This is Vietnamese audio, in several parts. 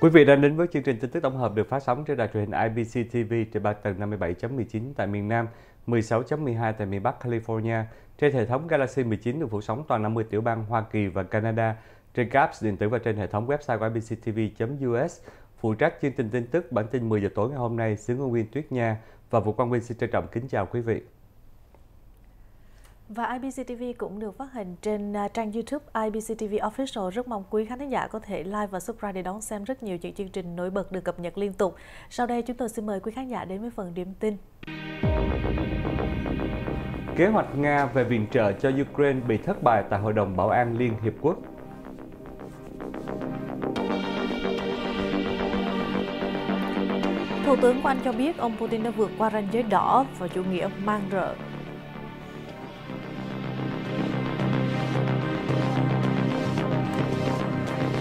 Quý vị đang đến với chương trình tin tức tổng hợp được phát sóng trên đài truyền hình IBC TV trên ba tầng 57.19 tại miền Nam, 16.12 tại miền Bắc California, trên hệ thống Galaxy 19 được phủ sóng toàn 50 tiểu bang Hoa Kỳ và Canada, trên các apps điện tử và trên hệ thống website của ibctv.us. Phụ trách chương trình tin tức bản tin 10 giờ tối ngày hôm nay, Sướng Nguyên Tuyết Nha và Vũ Quang Vinh xin trân trọng kính chào quý vị. Và IBC TV cũng được phát hình trên à, trang YouTube IBC TV Official. Rất mong quý khán giả có thể like và subscribe để đón xem rất nhiều những chương trình nổi bật được cập nhật liên tục. Sau đây chúng tôi xin mời quý khán giả đến với phần điểm tin. Kế hoạch Nga về viện trợ cho Ukraine bị thất bại tại Hội đồng Bảo an Liên Hiệp Quốc. Thủ tướng của Anh cho biết ông Putin đã vượt qua ranh giới đỏ và chủ nghĩa mang rợ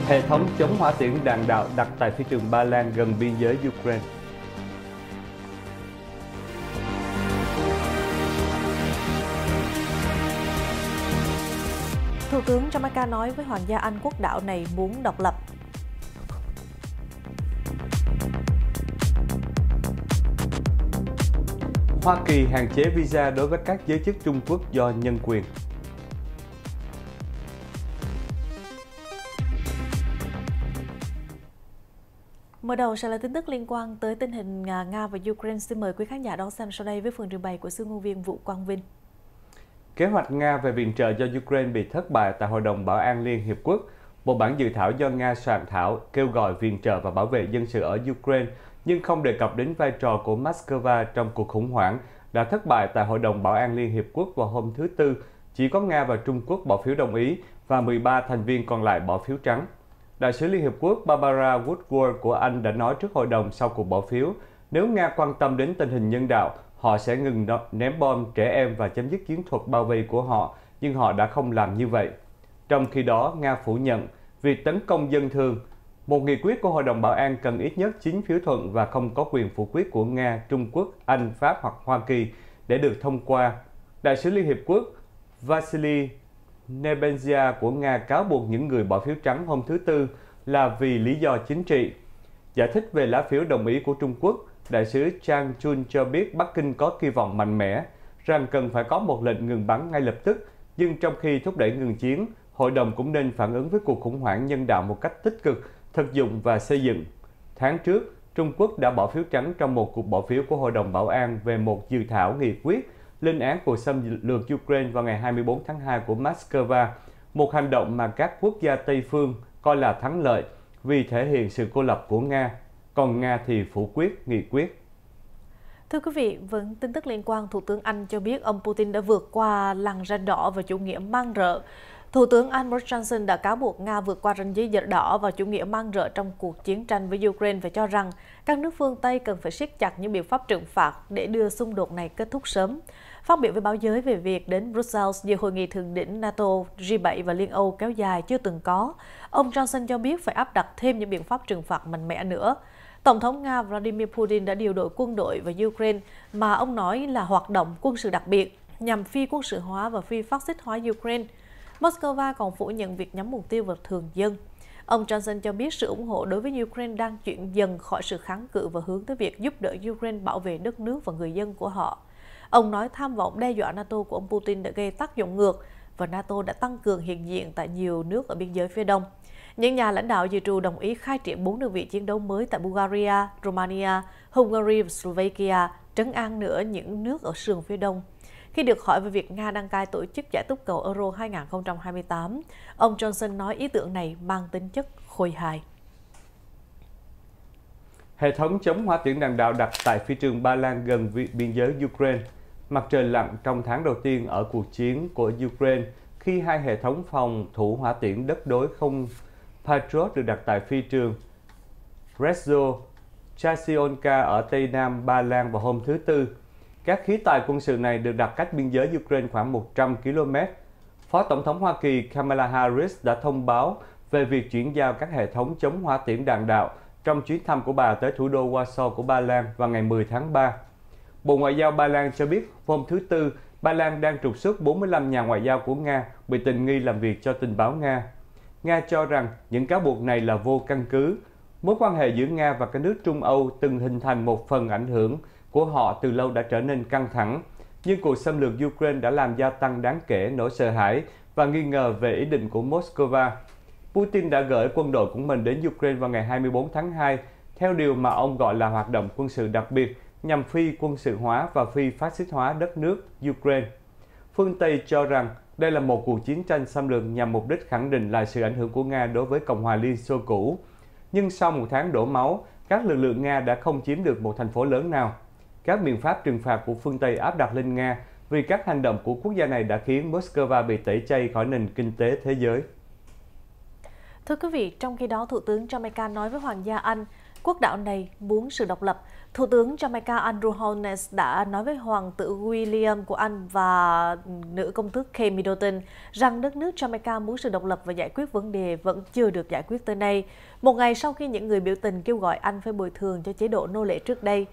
hệ thống chống hỏa tiễn đạn đạo đặt tại phi trường Ba Lan gần biên giới Ukraine. Thủ tướng Jamaica nói với Hoàng gia Anh quốc đảo này muốn độc lập. Hoa Kỳ hạn chế visa đối với các giới chức Trung Quốc do nhân quyền. Mở đầu sẽ là tin tức liên quan tới tình hình à, Nga và Ukraine. Xin mời quý khán giả đón xem sau đây với phần trình bày của sư ngôn viên Vũ Quang Vinh. Kế hoạch Nga về viện trợ cho Ukraine bị thất bại tại Hội đồng Bảo an Liên Hiệp Quốc. Một bản dự thảo do Nga soạn thảo kêu gọi viện trợ và bảo vệ dân sự ở Ukraine nhưng không đề cập đến vai trò của Moscow trong cuộc khủng hoảng đã thất bại tại Hội đồng Bảo an Liên Hiệp Quốc vào hôm thứ Tư. Chỉ có Nga và Trung Quốc bỏ phiếu đồng ý và 13 thành viên còn lại bỏ phiếu trắng. Đại sứ Liên Hiệp Quốc Barbara Woodward của Anh đã nói trước hội đồng sau cuộc bỏ phiếu, nếu Nga quan tâm đến tình hình nhân đạo, họ sẽ ngừng ném bom trẻ em và chấm dứt chiến thuật bao vây của họ, nhưng họ đã không làm như vậy. Trong khi đó, Nga phủ nhận việc tấn công dân thường. Một nghị quyết của Hội đồng Bảo an cần ít nhất 9 phiếu thuận và không có quyền phủ quyết của Nga, Trung Quốc, Anh, Pháp hoặc Hoa Kỳ để được thông qua. Đại sứ Liên Hiệp Quốc Vasily Nebenzia của Nga cáo buộc những người bỏ phiếu trắng hôm thứ Tư là vì lý do chính trị. Giải thích về lá phiếu đồng ý của Trung Quốc, đại sứ Chang Chun cho biết Bắc Kinh có kỳ vọng mạnh mẽ rằng cần phải có một lệnh ngừng bắn ngay lập tức, nhưng trong khi thúc đẩy ngừng chiến, hội đồng cũng nên phản ứng với cuộc khủng hoảng nhân đạo một cách tích cực, thực dụng và xây dựng. Tháng trước, Trung Quốc đã bỏ phiếu trắng trong một cuộc bỏ phiếu của Hội đồng Bảo an về một dự thảo nghị quyết lên án cuộc xâm lược Ukraine vào ngày 24 tháng 2 của Moscow, một hành động mà các quốc gia Tây phương coi là thắng lợi vì thể hiện sự cô lập của Nga, còn Nga thì phủ quyết, nghị quyết. Thưa quý vị, với tin tức liên quan, Thủ tướng Anh cho biết ông Putin đã vượt qua làn ranh đỏ và chủ nghĩa mang rợ. Thủ tướng Albert Johnson đã cáo buộc Nga vượt qua ranh giới dệt đỏ và chủ nghĩa mang rợ trong cuộc chiến tranh với Ukraine và cho rằng các nước phương Tây cần phải siết chặt những biện pháp trừng phạt để đưa xung đột này kết thúc sớm. Phát biểu với báo giới về việc đến Brussels dự hội nghị thượng đỉnh NATO, G7 và Liên Âu kéo dài chưa từng có, ông Johnson cho biết phải áp đặt thêm những biện pháp trừng phạt mạnh mẽ nữa. Tổng thống Nga Vladimir Putin đã điều đội quân đội vào Ukraine mà ông nói là hoạt động quân sự đặc biệt nhằm phi quân sự hóa và phi phát xít hóa Ukraine – Moscow còn phủ nhận việc nhắm mục tiêu vào thường dân. Ông Johnson cho biết sự ủng hộ đối với Ukraine đang chuyển dần khỏi sự kháng cự và hướng tới việc giúp đỡ Ukraine bảo vệ đất nước và người dân của họ. Ông nói tham vọng đe dọa NATO của ông Putin đã gây tác dụng ngược và NATO đã tăng cường hiện diện tại nhiều nước ở biên giới phía đông. Những nhà lãnh đạo dự trù đồng ý khai triển 4 đơn vị chiến đấu mới tại Bulgaria, Romania, Hungary và Slovakia, trấn an nữa những nước ở sườn phía đông khi được hỏi về việc Nga đăng cai tổ chức giải túc cầu Euro 2028, ông Johnson nói ý tưởng này mang tính chất khôi hài. Hệ thống chống hỏa tiễn đạn đạo đặt tại phi trường Ba Lan gần biên giới Ukraine. Mặt trời lặn trong tháng đầu tiên ở cuộc chiến của Ukraine khi hai hệ thống phòng thủ hỏa tiễn đất đối không Patriot được đặt tại phi trường Rezo Chasionka ở Tây Nam Ba Lan vào hôm thứ Tư các khí tài quân sự này được đặt cách biên giới Ukraine khoảng 100 km. Phó Tổng thống Hoa Kỳ Kamala Harris đã thông báo về việc chuyển giao các hệ thống chống hỏa tiễn đạn đạo trong chuyến thăm của bà tới thủ đô Warsaw của Ba Lan vào ngày 10 tháng 3. Bộ Ngoại giao Ba Lan cho biết hôm thứ Tư, Ba Lan đang trục xuất 45 nhà ngoại giao của Nga bị tình nghi làm việc cho tình báo Nga. Nga cho rằng những cáo buộc này là vô căn cứ. Mối quan hệ giữa Nga và các nước Trung Âu từng hình thành một phần ảnh hưởng của họ từ lâu đã trở nên căng thẳng, nhưng cuộc xâm lược Ukraine đã làm gia tăng đáng kể nỗi sợ hãi và nghi ngờ về ý định của Moscow. Putin đã gửi quân đội của mình đến Ukraine vào ngày 24 tháng 2 theo điều mà ông gọi là hoạt động quân sự đặc biệt nhằm phi quân sự hóa và phi phát xít hóa đất nước Ukraine. Phương Tây cho rằng đây là một cuộc chiến tranh xâm lược nhằm mục đích khẳng định lại sự ảnh hưởng của Nga đối với Cộng hòa Liên Xô cũ. Nhưng sau một tháng đổ máu, các lực lượng Nga đã không chiếm được một thành phố lớn nào các biện pháp trừng phạt của phương Tây áp đặt lên Nga vì các hành động của quốc gia này đã khiến Moscow bị tẩy chay khỏi nền kinh tế thế giới. Thưa quý vị, trong khi đó, Thủ tướng Jamaica nói với Hoàng gia Anh, quốc đảo này muốn sự độc lập. Thủ tướng Jamaica Andrew Holness đã nói với Hoàng tử William của Anh và nữ công tước Kay Middleton rằng đất nước Jamaica muốn sự độc lập và giải quyết vấn đề vẫn chưa được giải quyết tới nay, một ngày sau khi những người biểu tình kêu gọi Anh phải bồi thường cho chế độ nô lệ trước đây.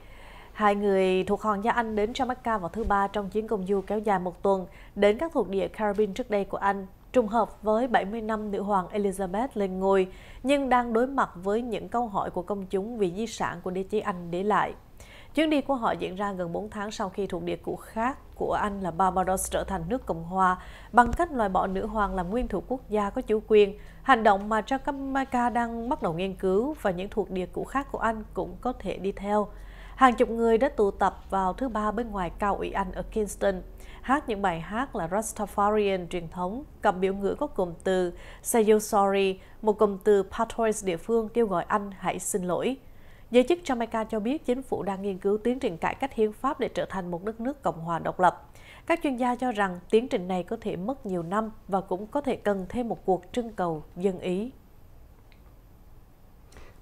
Hai người thuộc hoàng Gia Anh đến Jamaica vào thứ Ba trong chuyến công du kéo dài một tuần đến các thuộc địa Caribbean trước đây của Anh, trùng hợp với 70 năm nữ hoàng Elizabeth lên ngôi, nhưng đang đối mặt với những câu hỏi của công chúng vì di sản của đế chế Anh để lại. Chuyến đi của họ diễn ra gần 4 tháng sau khi thuộc địa cũ khác của Anh là Barbados trở thành nước Cộng hòa bằng cách loại bỏ nữ hoàng làm nguyên thủ quốc gia có chủ quyền, hành động mà Jamaica đang bắt đầu nghiên cứu và những thuộc địa cũ khác của Anh cũng có thể đi theo. Hàng chục người đã tụ tập vào thứ ba bên ngoài cao ủy Anh ở Kingston, hát những bài hát là Rastafarian truyền thống, cầm biểu ngữ có cụm từ Say You Sorry, một cụm từ Patois địa phương kêu gọi Anh hãy xin lỗi. Giới chức Jamaica cho biết chính phủ đang nghiên cứu tiến trình cải cách hiến pháp để trở thành một đất nước Cộng hòa độc lập. Các chuyên gia cho rằng tiến trình này có thể mất nhiều năm và cũng có thể cần thêm một cuộc trưng cầu dân ý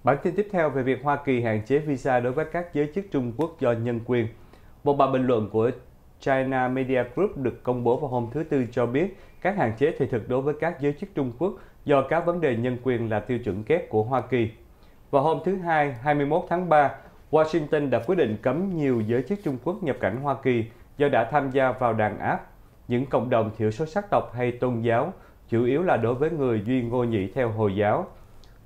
Bản tin tiếp theo về việc Hoa Kỳ hạn chế visa đối với các giới chức Trung Quốc do nhân quyền. Một bài bình luận của China Media Group được công bố vào hôm thứ Tư cho biết các hạn chế thị thực đối với các giới chức Trung Quốc do các vấn đề nhân quyền là tiêu chuẩn kép của Hoa Kỳ. Vào hôm thứ Hai, 21 tháng 3, Washington đã quyết định cấm nhiều giới chức Trung Quốc nhập cảnh Hoa Kỳ do đã tham gia vào đàn áp những cộng đồng thiểu số sắc tộc hay tôn giáo, chủ yếu là đối với người Duy Ngô Nhĩ theo Hồi giáo.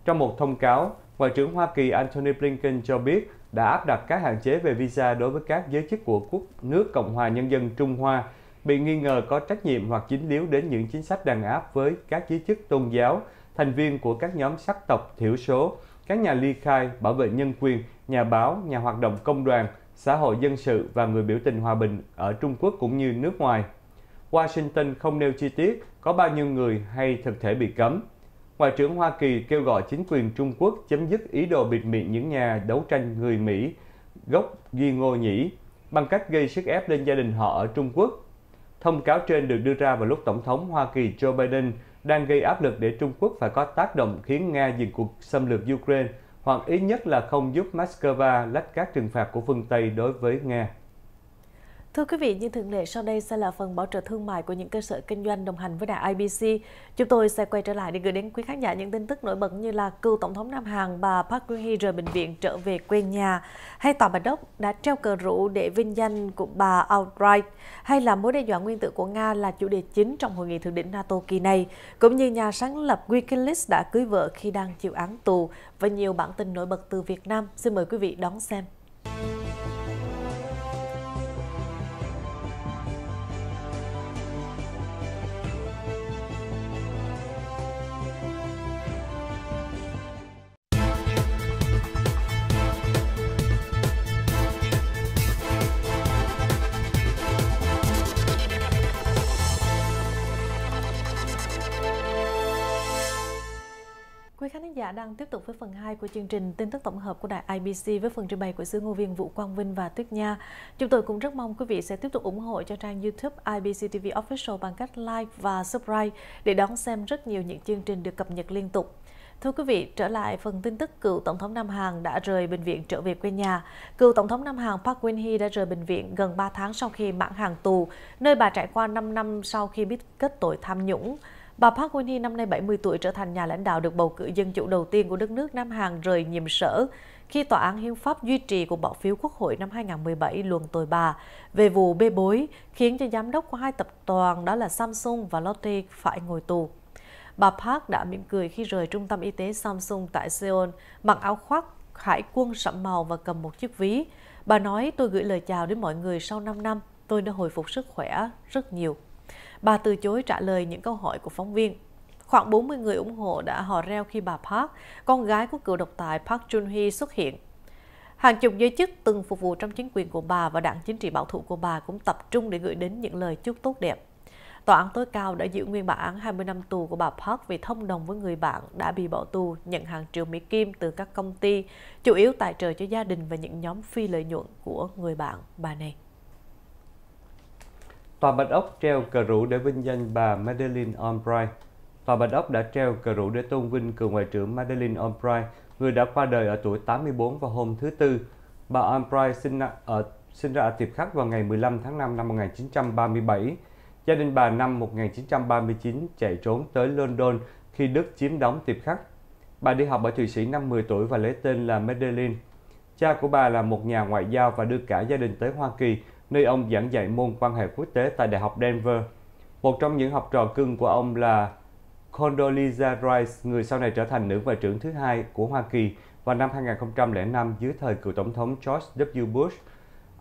Trong một thông cáo, Ngoại trưởng Hoa Kỳ Antony Blinken cho biết đã áp đặt các hạn chế về visa đối với các giới chức của quốc nước Cộng hòa Nhân dân Trung Hoa bị nghi ngờ có trách nhiệm hoặc chính liếu đến những chính sách đàn áp với các giới chức tôn giáo, thành viên của các nhóm sắc tộc thiểu số, các nhà ly khai, bảo vệ nhân quyền, nhà báo, nhà hoạt động công đoàn, xã hội dân sự và người biểu tình hòa bình ở Trung Quốc cũng như nước ngoài. Washington không nêu chi tiết có bao nhiêu người hay thực thể bị cấm. Ngoại trưởng Hoa Kỳ kêu gọi chính quyền Trung Quốc chấm dứt ý đồ bịt miệng những nhà đấu tranh người Mỹ gốc Duy Ngô Nhĩ bằng cách gây sức ép lên gia đình họ ở Trung Quốc. Thông cáo trên được đưa ra vào lúc Tổng thống Hoa Kỳ Joe Biden đang gây áp lực để Trung Quốc phải có tác động khiến Nga dừng cuộc xâm lược Ukraine hoặc ít nhất là không giúp Moscow lách các trừng phạt của phương Tây đối với Nga. Thưa quý vị, như thường lệ sau đây sẽ là phần bảo trợ thương mại của những cơ sở kinh doanh đồng hành với đài IBC. Chúng tôi sẽ quay trở lại để gửi đến quý khán giả những tin tức nổi bật như là cựu Tổng thống Nam Hàn bà Park Geun-hye rời bệnh viện trở về quê nhà, hay Tòa Bạch Đốc đã treo cờ rủ để vinh danh của bà Albright, hay là mối đe dọa nguyên tử của Nga là chủ đề chính trong hội nghị thượng đỉnh NATO kỳ này, cũng như nhà sáng lập Wikileaks đã cưới vợ khi đang chịu án tù và nhiều bản tin nổi bật từ Việt Nam. Xin mời quý vị đón xem. Quý khán giả đang tiếp tục với phần 2 của chương trình tin tức tổng hợp của đài IBC với phần trình bày của sư ngô viên Vũ Quang Vinh và Tuyết Nha. Chúng tôi cũng rất mong quý vị sẽ tiếp tục ủng hộ cho trang YouTube IBC TV Official bằng cách like và subscribe để đón xem rất nhiều những chương trình được cập nhật liên tục. Thưa quý vị, trở lại phần tin tức cựu Tổng thống Nam Hàn đã rời bệnh viện trở về quê nhà. Cựu Tổng thống Nam Hàn Park Geun-hye đã rời bệnh viện gần 3 tháng sau khi mãn hàng tù, nơi bà trải qua 5 năm sau khi biết kết tội tham nhũng. Bà Park Geun-hye năm nay 70 tuổi trở thành nhà lãnh đạo được bầu cử dân chủ đầu tiên của đất nước Nam Hàn rời nhiệm sở khi Tòa án Hiến pháp duy trì cuộc bỏ phiếu Quốc hội năm 2017 luận tội bà về vụ bê bối khiến cho giám đốc của hai tập đoàn đó là Samsung và Lotte phải ngồi tù. Bà Park đã mỉm cười khi rời trung tâm y tế Samsung tại Seoul mặc áo khoác hải quân sẫm màu và cầm một chiếc ví. Bà nói tôi gửi lời chào đến mọi người sau 5 năm, tôi đã hồi phục sức khỏe rất nhiều bà từ chối trả lời những câu hỏi của phóng viên. Khoảng 40 người ủng hộ đã hò reo khi bà Park, con gái của cựu độc tài Park Chung-hee xuất hiện. Hàng chục giới chức từng phục vụ trong chính quyền của bà và đảng chính trị bảo thủ của bà cũng tập trung để gửi đến những lời chúc tốt đẹp. Tòa án tối cao đã giữ nguyên bản án 20 năm tù của bà Park vì thông đồng với người bạn đã bị bỏ tù nhận hàng triệu Mỹ Kim từ các công ty, chủ yếu tài trợ cho gia đình và những nhóm phi lợi nhuận của người bạn bà này. Tòa Bạch Ốc treo cờ rủ để vinh danh bà Madeleine Albright. Tòa Bạch Ốc đã treo cờ rủ để tôn vinh cựu ngoại trưởng Madeleine Albright, người đã qua đời ở tuổi 84 vào hôm thứ Tư. Bà Albright sinh ra ở sinh ra ở Tiệp Khắc vào ngày 15 tháng 5 năm 1937. Gia đình bà năm 1939 chạy trốn tới London khi Đức chiếm đóng Tiệp Khắc. Bà đi học ở Thụy Sĩ năm 10 tuổi và lấy tên là Madeleine. Cha của bà là một nhà ngoại giao và đưa cả gia đình tới Hoa Kỳ nơi ông giảng dạy môn quan hệ quốc tế tại Đại học Denver. Một trong những học trò cưng của ông là Condoleezza Rice, người sau này trở thành nữ ngoại trưởng thứ hai của Hoa Kỳ vào năm 2005 dưới thời cựu tổng thống George W. Bush.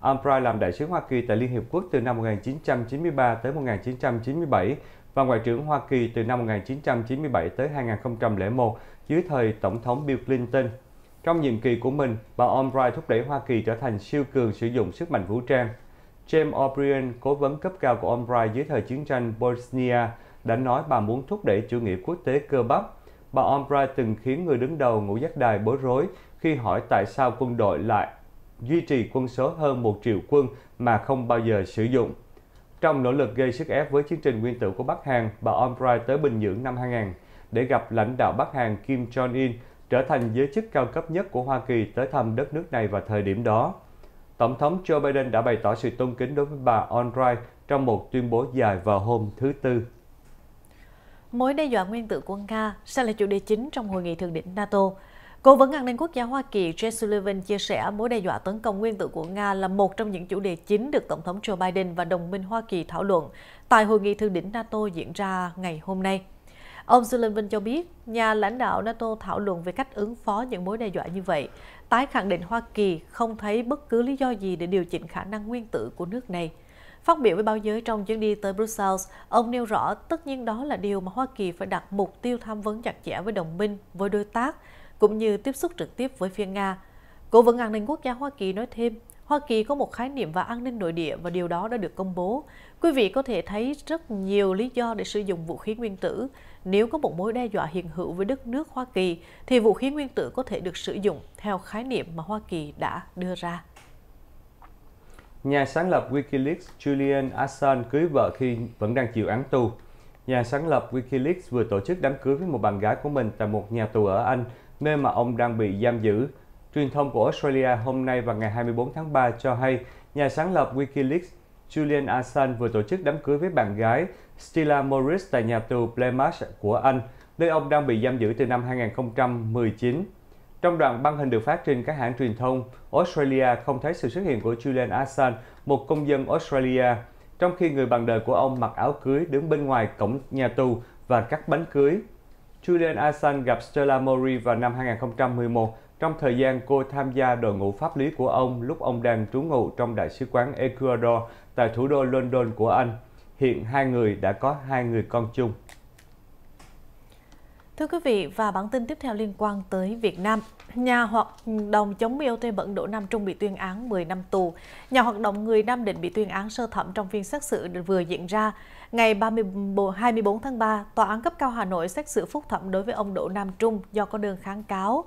Albright làm đại sứ Hoa Kỳ tại Liên Hiệp Quốc từ năm 1993 tới 1997 và Ngoại trưởng Hoa Kỳ từ năm 1997 tới 2001 dưới thời Tổng thống Bill Clinton. Trong nhiệm kỳ của mình, bà Albright thúc đẩy Hoa Kỳ trở thành siêu cường sử dụng sức mạnh vũ trang, James O'Brien, cố vấn cấp cao của ông Bright dưới thời chiến tranh Bosnia, đã nói bà muốn thúc đẩy chủ nghĩa quốc tế cơ bắp. Bà Albright từng khiến người đứng đầu ngũ giác đài bối rối khi hỏi tại sao quân đội lại duy trì quân số hơn một triệu quân mà không bao giờ sử dụng. Trong nỗ lực gây sức ép với chương trình nguyên tử của Bắc Hàn, bà Albright tới Bình Nhưỡng năm 2000 để gặp lãnh đạo Bắc Hàn Kim Jong-un, trở thành giới chức cao cấp nhất của Hoa Kỳ tới thăm đất nước này vào thời điểm đó. Tổng thống Joe Biden đã bày tỏ sự tôn kính đối với bà Albright trong một tuyên bố dài vào hôm thứ Tư. Mối đe dọa nguyên tử của Nga sẽ là chủ đề chính trong hội nghị thượng đỉnh NATO. Cố vấn an ninh quốc gia Hoa Kỳ Jake Sullivan chia sẻ mối đe dọa tấn công nguyên tử của Nga là một trong những chủ đề chính được Tổng thống Joe Biden và đồng minh Hoa Kỳ thảo luận tại hội nghị thượng đỉnh NATO diễn ra ngày hôm nay. Ông Sullivan cho biết, nhà lãnh đạo NATO thảo luận về cách ứng phó những mối đe dọa như vậy, tái khẳng định Hoa Kỳ không thấy bất cứ lý do gì để điều chỉnh khả năng nguyên tử của nước này. Phát biểu với báo giới trong chuyến đi tới Brussels, ông nêu rõ tất nhiên đó là điều mà Hoa Kỳ phải đặt mục tiêu tham vấn chặt chẽ với đồng minh, với đối tác, cũng như tiếp xúc trực tiếp với phía Nga. Cố vấn an ninh quốc gia Hoa Kỳ nói thêm, Hoa Kỳ có một khái niệm về an ninh nội địa và điều đó đã được công bố. Quý vị có thể thấy rất nhiều lý do để sử dụng vũ khí nguyên tử. Nếu có một mối đe dọa hiện hữu với đất nước Hoa Kỳ, thì vũ khí nguyên tử có thể được sử dụng theo khái niệm mà Hoa Kỳ đã đưa ra. Nhà sáng lập Wikileaks Julian Assange cưới vợ khi vẫn đang chịu án tù. Nhà sáng lập Wikileaks vừa tổ chức đám cưới với một bạn gái của mình tại một nhà tù ở Anh, nơi mà ông đang bị giam giữ. Truyền thông của Australia hôm nay và ngày 24 tháng 3 cho hay nhà sáng lập Wikileaks Julian Assange vừa tổ chức đám cưới với bạn gái Stella Morris tại nhà tù Plymouth của Anh, nơi ông đang bị giam giữ từ năm 2019. Trong đoạn băng hình được phát trên các hãng truyền thông, Australia không thấy sự xuất hiện của Julian Assange, một công dân Australia, trong khi người bạn đời của ông mặc áo cưới đứng bên ngoài cổng nhà tù và cắt bánh cưới. Julian Assange gặp Stella Mori vào năm 2011 trong thời gian cô tham gia đội ngũ pháp lý của ông lúc ông đang trú ngụ trong Đại sứ quán Ecuador tại thủ đô London của Anh, hiện hai người đã có hai người con chung. Thưa quý vị, và bản tin tiếp theo liên quan tới Việt Nam. Nhà hoạt động chống BOT bận Đỗ Nam Trung bị tuyên án 10 năm tù. Nhà hoạt động người Nam Định bị tuyên án sơ thẩm trong phiên xét xử vừa diễn ra. Ngày 30, 24 tháng 3, Tòa án cấp cao Hà Nội xét xử phúc thẩm đối với ông Đỗ Nam Trung do có đơn kháng cáo.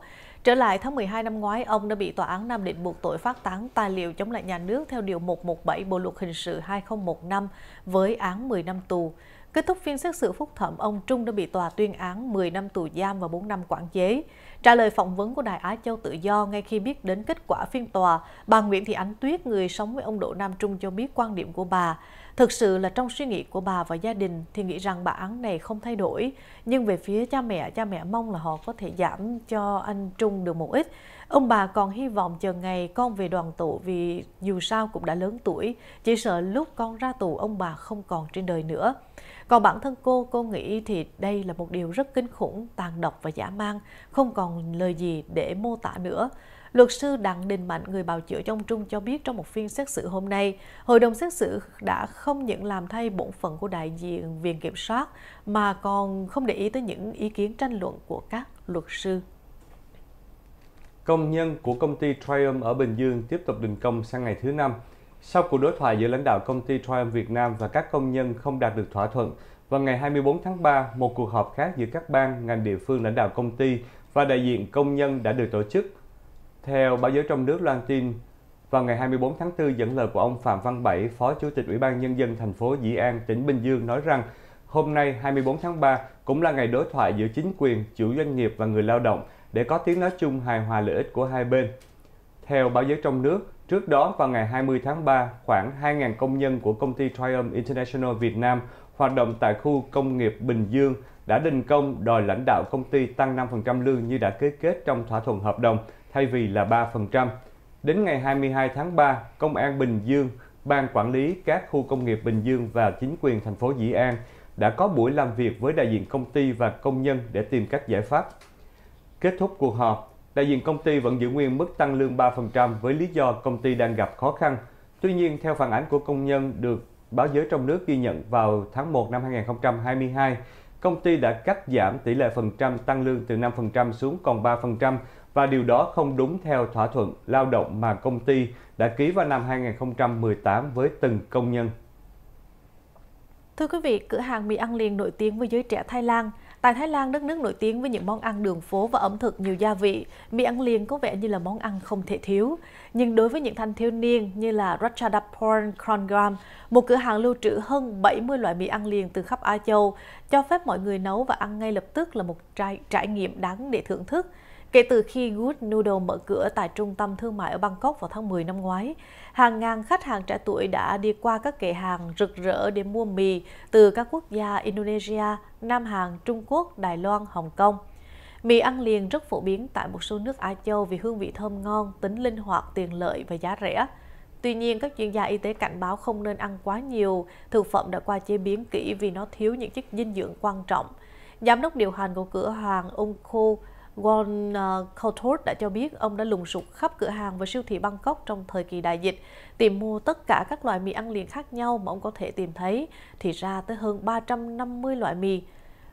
Trở lại tháng 12 năm ngoái, ông đã bị tòa án Nam Định buộc tội phát tán tài liệu chống lại nhà nước theo Điều 117 Bộ Luật Hình sự 2015 với án 10 năm tù. Kết thúc phiên xét xử phúc thẩm, ông Trung đã bị tòa tuyên án 10 năm tù giam và 4 năm quản chế. Trả lời phỏng vấn của Đài Á Châu Tự Do ngay khi biết đến kết quả phiên tòa, bà Nguyễn Thị Ánh Tuyết, người sống với ông Đỗ Nam Trung cho biết quan điểm của bà. Thực sự là trong suy nghĩ của bà và gia đình thì nghĩ rằng bản án này không thay đổi. Nhưng về phía cha mẹ, cha mẹ mong là họ có thể giảm cho anh Trung được một ít. Ông bà còn hy vọng chờ ngày con về đoàn tụ vì dù sao cũng đã lớn tuổi, chỉ sợ lúc con ra tù ông bà không còn trên đời nữa. Còn bản thân cô, cô nghĩ thì đây là một điều rất kinh khủng, tàn độc và giả man, không còn lời gì để mô tả nữa. Luật sư Đặng Đình Mạnh, người bào chữa cho ông Trung cho biết trong một phiên xét xử hôm nay, Hội đồng xét xử đã không những làm thay bổn phận của đại diện Viện Kiểm soát mà còn không để ý tới những ý kiến tranh luận của các luật sư. Công nhân của công ty Triumph ở Bình Dương tiếp tục đình công sang ngày thứ Năm. Sau cuộc đối thoại giữa lãnh đạo công ty Triumph Việt Nam và các công nhân không đạt được thỏa thuận, vào ngày 24 tháng 3, một cuộc họp khác giữa các ban, ngành địa phương lãnh đạo công ty và đại diện công nhân đã được tổ chức theo báo giới trong nước loan tin, vào ngày 24 tháng 4 dẫn lời của ông Phạm Văn Bảy, Phó Chủ tịch Ủy ban Nhân dân thành phố Dĩ An, tỉnh Bình Dương nói rằng hôm nay 24 tháng 3 cũng là ngày đối thoại giữa chính quyền, chủ doanh nghiệp và người lao động để có tiếng nói chung hài hòa lợi ích của hai bên. Theo báo giới trong nước, trước đó vào ngày 20 tháng 3, khoảng 2.000 công nhân của công ty Triumph International Việt Nam hoạt động tại khu công nghiệp Bình Dương đã đình công đòi lãnh đạo công ty tăng 5% lương như đã ký kết trong thỏa thuận hợp đồng thay vì là 3%. Đến ngày 22 tháng 3, Công an Bình Dương, Ban Quản lý các khu công nghiệp Bình Dương và chính quyền thành phố Dĩ An đã có buổi làm việc với đại diện công ty và công nhân để tìm các giải pháp. Kết thúc cuộc họp, đại diện công ty vẫn giữ nguyên mức tăng lương 3% với lý do công ty đang gặp khó khăn. Tuy nhiên, theo phản ánh của công nhân được báo giới trong nước ghi nhận vào tháng 1 năm 2022, công ty đã cắt giảm tỷ lệ phần trăm tăng lương từ 5% xuống còn 3% và điều đó không đúng theo thỏa thuận lao động mà công ty đã ký vào năm 2018 với từng công nhân. Thưa quý vị, cửa hàng mì ăn liền nổi tiếng với giới trẻ Thái Lan. Tại Thái Lan, đất nước nổi tiếng với những món ăn đường phố và ẩm thực nhiều gia vị, mì ăn liền có vẻ như là món ăn không thể thiếu. Nhưng đối với những thanh thiếu niên như là Ratchadaporn Krongram, một cửa hàng lưu trữ hơn 70 loại mì ăn liền từ khắp Á Châu, cho phép mọi người nấu và ăn ngay lập tức là một trải, trải nghiệm đáng để thưởng thức – Kể từ khi Good Noodle mở cửa tại trung tâm thương mại ở Bangkok vào tháng 10 năm ngoái, hàng ngàn khách hàng trẻ tuổi đã đi qua các kệ hàng rực rỡ để mua mì từ các quốc gia Indonesia, Nam Hàn, Trung Quốc, Đài Loan, Hồng Kông. Mì ăn liền rất phổ biến tại một số nước Á Châu vì hương vị thơm ngon, tính linh hoạt, tiện lợi và giá rẻ. Tuy nhiên, các chuyên gia y tế cảnh báo không nên ăn quá nhiều thực phẩm đã qua chế biến kỹ vì nó thiếu những chất dinh dưỡng quan trọng. Giám đốc điều hành của cửa hàng ông Khu Won Couture ờ, đã cho biết ông đã lùng sục khắp cửa hàng và siêu thị Bangkok trong thời kỳ đại dịch, tìm mua tất cả các loại mì ăn liền khác nhau mà ông có thể tìm thấy, thì ra tới hơn 350 loại mì.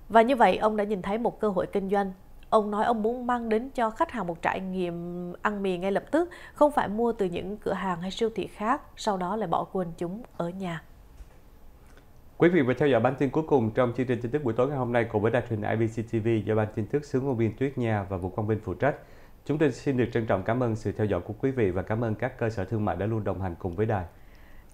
Và như vậy, ông đã nhìn thấy một cơ hội kinh doanh. Ông nói ông muốn mang đến cho khách hàng một trải nghiệm ăn mì ngay lập tức, không phải mua từ những cửa hàng hay siêu thị khác, sau đó lại bỏ quên chúng ở nhà. Quý vị vừa theo dõi bản tin cuối cùng trong chương trình tin tức buổi tối ngày hôm nay cùng với đài truyền IBC TV do ban tin tức xướng ngôn viên Tuyết Nha và Vũ Quang Vinh phụ trách. Chúng tôi xin được trân trọng cảm ơn sự theo dõi của quý vị và cảm ơn các cơ sở thương mại đã luôn đồng hành cùng với đài.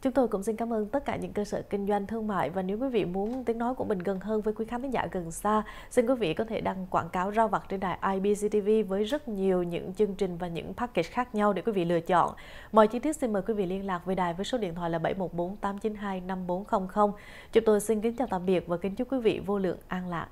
Chúng tôi cũng xin cảm ơn tất cả những cơ sở kinh doanh thương mại và nếu quý vị muốn tiếng nói của mình gần hơn với quý khán thính giả gần xa, xin quý vị có thể đăng quảng cáo rau vặt trên đài IBCTV với rất nhiều những chương trình và những package khác nhau để quý vị lựa chọn. Mọi chi tiết xin mời quý vị liên lạc với đài với số điện thoại là 714 892 5400. Chúng tôi xin kính chào tạm biệt và kính chúc quý vị vô lượng an lạc.